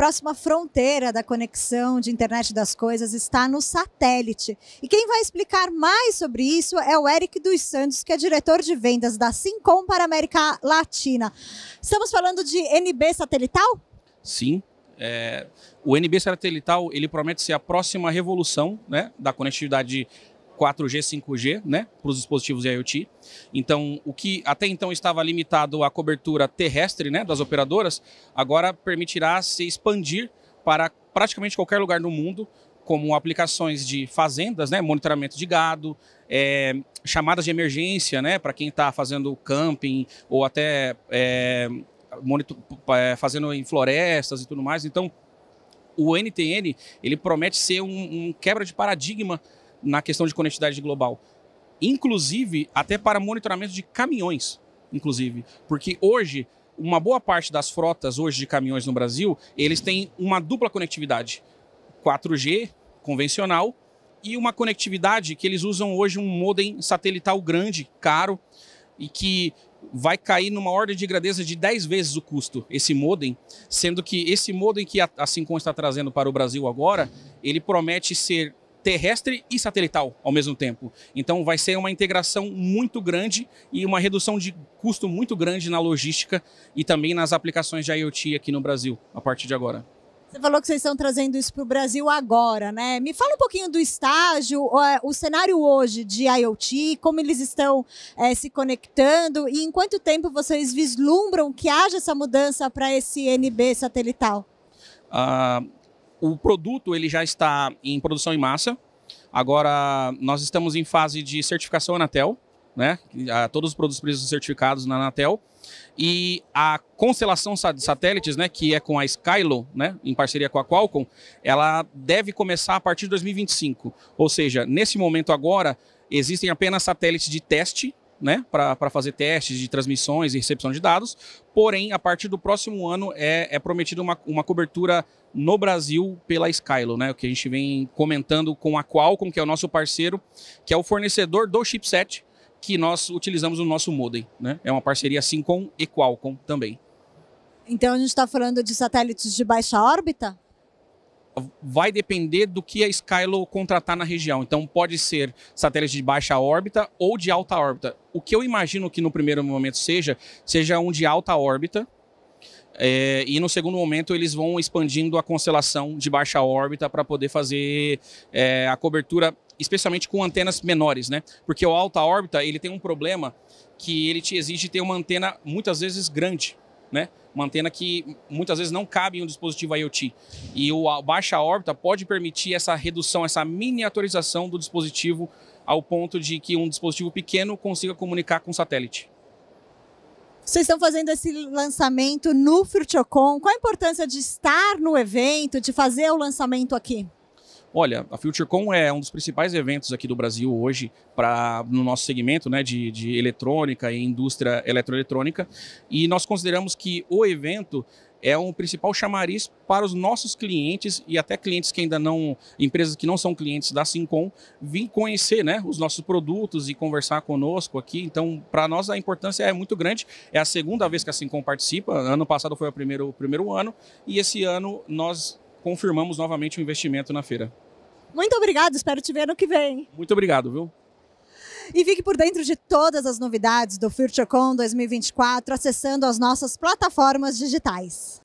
próxima fronteira da conexão de internet das coisas está no satélite. E quem vai explicar mais sobre isso é o Eric dos Santos, que é diretor de vendas da Sincom para a América Latina. Estamos falando de NB satelital? Sim. É, o NB satelital ele promete ser a próxima revolução né, da conectividade 4G, 5G, né, para os dispositivos de IoT. Então, o que até então estava limitado à cobertura terrestre, né, das operadoras, agora permitirá se expandir para praticamente qualquer lugar do mundo, como aplicações de fazendas, né, monitoramento de gado, é, chamadas de emergência, né, para quem está fazendo camping ou até é, monitor, é, fazendo em florestas e tudo mais. Então, o NTN ele promete ser um, um quebra de paradigma na questão de conectividade global. Inclusive, até para monitoramento de caminhões, inclusive. Porque hoje, uma boa parte das frotas hoje de caminhões no Brasil, eles têm uma dupla conectividade. 4G, convencional, e uma conectividade que eles usam hoje um modem satelital grande, caro, e que vai cair numa ordem de grandeza de 10 vezes o custo, esse modem, sendo que esse modem que a Sincom está trazendo para o Brasil agora, ele promete ser terrestre e satelital ao mesmo tempo. Então vai ser uma integração muito grande e uma redução de custo muito grande na logística e também nas aplicações de IoT aqui no Brasil a partir de agora. Você falou que vocês estão trazendo isso para o Brasil agora, né? Me fala um pouquinho do estágio, o cenário hoje de IoT, como eles estão é, se conectando e em quanto tempo vocês vislumbram que haja essa mudança para esse NB satelital? Uh, o produto ele já está em produção em massa. Agora nós estamos em fase de certificação Anatel, né? Todos os produtos precisam ser certificados na Anatel e a constelação de satélites, né, que é com a Skylo, né, em parceria com a Qualcomm, ela deve começar a partir de 2025. Ou seja, nesse momento agora existem apenas satélites de teste né, para fazer testes de transmissões e recepção de dados. Porém, a partir do próximo ano é, é prometida uma, uma cobertura no Brasil pela Skylo, né, o que a gente vem comentando com a Qualcomm, que é o nosso parceiro, que é o fornecedor do chipset que nós utilizamos no nosso modem. Né? É uma parceria assim com e Qualcomm também. Então a gente está falando de satélites de baixa órbita? vai depender do que a Skylo contratar na região. Então, pode ser satélite de baixa órbita ou de alta órbita. O que eu imagino que no primeiro momento seja, seja um de alta órbita. É, e no segundo momento eles vão expandindo a constelação de baixa órbita para poder fazer é, a cobertura, especialmente com antenas menores, né? Porque o alta órbita ele tem um problema que ele te exige ter uma antena muitas vezes grande né? Uma antena que muitas vezes não cabe em um dispositivo IoT. E o a baixa órbita pode permitir essa redução, essa miniaturização do dispositivo ao ponto de que um dispositivo pequeno consiga comunicar com o satélite. Vocês estão fazendo esse lançamento no Furtiocon. Qual a importância de estar no evento, de fazer o lançamento aqui? Olha, a FutureCon é um dos principais eventos aqui do Brasil hoje para no nosso segmento né, de, de eletrônica e indústria eletroeletrônica. E nós consideramos que o evento é um principal chamariz para os nossos clientes e até clientes que ainda não, empresas que não são clientes da Sincom, vir conhecer né, os nossos produtos e conversar conosco aqui. Então, para nós a importância é muito grande. É a segunda vez que a Sincom participa. Ano passado foi o primeiro, o primeiro ano e esse ano nós confirmamos novamente o investimento na feira. Muito obrigado, espero te ver no que vem. Muito obrigado, viu? E fique por dentro de todas as novidades do FutureCon 2024 acessando as nossas plataformas digitais.